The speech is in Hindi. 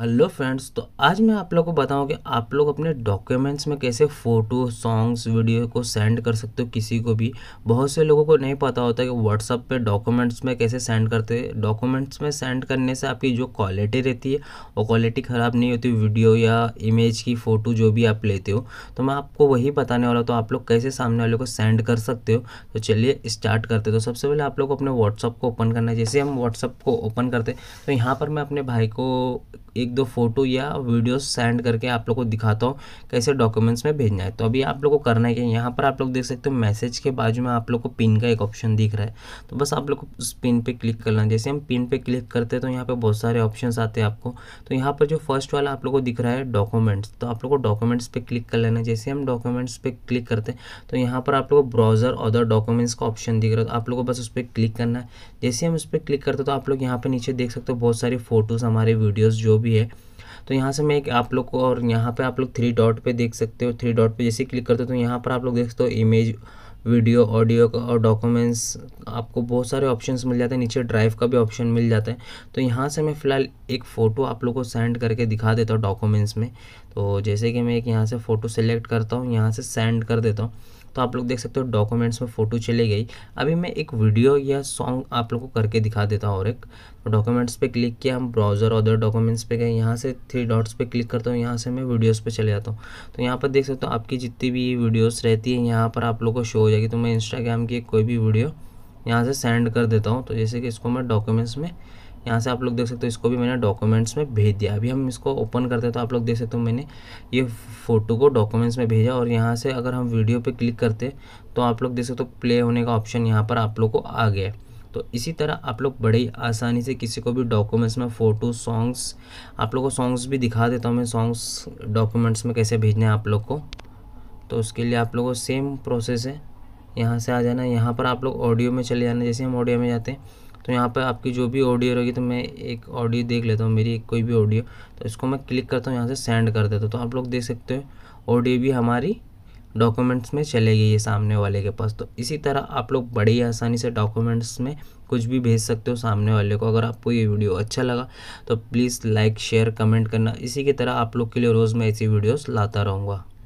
हेलो फ्रेंड्स तो आज मैं आप लोग को बताऊं कि आप लोग अपने डॉक्यूमेंट्स में कैसे फ़ोटो सॉन्ग्स वीडियो को सेंड कर सकते हो किसी को भी बहुत से लोगों को नहीं पता होता कि व्हाट्सअप पे डॉक्यूमेंट्स में कैसे सेंड करते हैं डॉक्यूमेंट्स में सेंड करने से आपकी जो क्वालिटी रहती है वो क्वालिटी ख़राब नहीं होती वीडियो या इमेज की फ़ोटो जो भी आप लेते हो तो मैं आपको वही बताने वाला तो आप लोग कैसे सामने वाले को सेंड कर सकते हो तो चलिए स्टार्ट करते तो सबसे पहले आप लोग अपने व्हाट्सअप को ओपन करना है जैसे हम व्हाट्सअप को ओपन करते तो यहाँ पर मैं अपने भाई को एक दो फ़ोटो या वीडियो सेंड करके आप लोग को दिखाता हूँ कैसे डॉक्यूमेंट्स में भेजना है तो अभी आप लोग को करना है कि यहाँ पर आप लोग देख सकते हो मैसेज के बाजू में आप लोग को पिन का एक ऑप्शन दिख रहा है तो बस आप लोग को उस पिन पर क्लिक करना है जैसे हम पिन पे क्लिक करते हैं तो यहाँ पर बहुत सारे ऑप्शन आते हैं आपको तो यहाँ पर जो फर्स्ट वाला आप लोग को दिख रहा है डॉक्यूमेंट्स तो आप लोग को डॉक्यूमेंट्स पर क्लिक कर लेना जैसे हम डॉक्यूमेंट्स पर क्लिक करते हैं तो यहाँ पर आप लोग को ब्राउज़र अदर डॉक्यूमेंट्स का ऑप्शन दिख रहा है तो आप लोग को बस उस पर क्लिक करना है जैसे हम उस पर क्लिक करते हैं तो आप लोग यहाँ पर नीचे देख सकते हो बहुत सारी फोटोज़ हमारे वीडियोज़ जो भी है तो यहाँ से मैं एक आप लोग को और यहाँ पे आप लोग थ्री डॉट पे देख सकते हो थ्री डॉट पे जैसे क्लिक करते हो तो यहाँ पर आप लोग देख सकते हो इमेज वीडियो ऑडियो और डॉक्यूमेंट्स आपको बहुत सारे ऑप्शंस मिल जाते हैं नीचे ड्राइव का भी ऑप्शन मिल जाता है तो यहाँ से मैं फ़िलहाल एक फ़ोटो आप लोगों को सेंड करके दिखा देता हूँ डॉक्यूमेंट्स में तो जैसे कि मैं एक यहाँ से फ़ोटो सेलेक्ट करता हूँ यहाँ से सेंड कर देता हूँ तो आप लोग देख सकते हो डॉक्यूमेंट्स में फ़ोटो चली गई अभी मैं एक वीडियो या सॉन्ग आप लोग को करके दिखा देता हूँ और एक तो डॉक्यूमेंट्स पे क्लिक किया हम ब्राउज़र अदर डॉक्यूमेंट्स पे गए यहाँ से थ्री डॉट्स पे क्लिक करता हूँ यहाँ से मैं वीडियोज़ पे चले जाता हूँ तो यहाँ पर देख सकते हो आपकी जितनी भी वीडियोज़ रहती है यहाँ पर आप लोग को शो हो जाएगी तो मैं इंस्टाग्राम की कोई भी वीडियो यहाँ से सेंड कर देता हूँ तो जैसे कि इसको मैं डॉक्यूमेंट्स में यहाँ से आप लोग देख सकते हो इसको भी मैंने डॉक्यूमेंट्स में भेज दिया अभी हम इसको ओपन करते हैं तो आप लोग देख सकते हो मैंने ये फ़ोटो को डॉक्यूमेंट्स में भेजा और यहाँ से अगर हम वीडियो पे क्लिक करते तो आप लोग देख सकते हो प्ले होने का ऑप्शन यहाँ पर आप लोग को आ गया तो इसी तरह आप लोग बड़े आसानी से किसी को भी डॉक्यूमेंट्स में फ़ोटो सॉन्ग्स आप लोग को सॉन्ग्स भी दिखा देता हूँ मैं सॉन्ग्स डॉक्यूमेंट्स में कैसे भेजना है आप लोग को तो उसके लिए आप लोगों को सेम प्रोसेस है यहाँ से आ जाना यहाँ पर आप लोग ऑडियो में चले जाना जैसे हम ऑडियो में जाते हैं तो यहाँ पर आपकी जो भी ऑडियो रहेगी तो मैं एक ऑडियो देख लेता हूँ मेरी कोई भी ऑडियो तो इसको मैं क्लिक करता हूँ यहाँ से सेंड कर देता हूँ तो आप लोग देख सकते हो ऑडियो भी हमारी डॉक्यूमेंट्स में चले गई है सामने वाले के पास तो इसी तरह आप लोग बड़ी आसानी से डॉक्यूमेंट्स में कुछ भी भेज सकते हो सामने वाले को अगर आपको ये वीडियो अच्छा लगा तो प्लीज़ लाइक शेयर कमेंट करना इसी की तरह आप लोग के लिए रोज़ मैं ऐसी वीडियोस लाता रहूँगा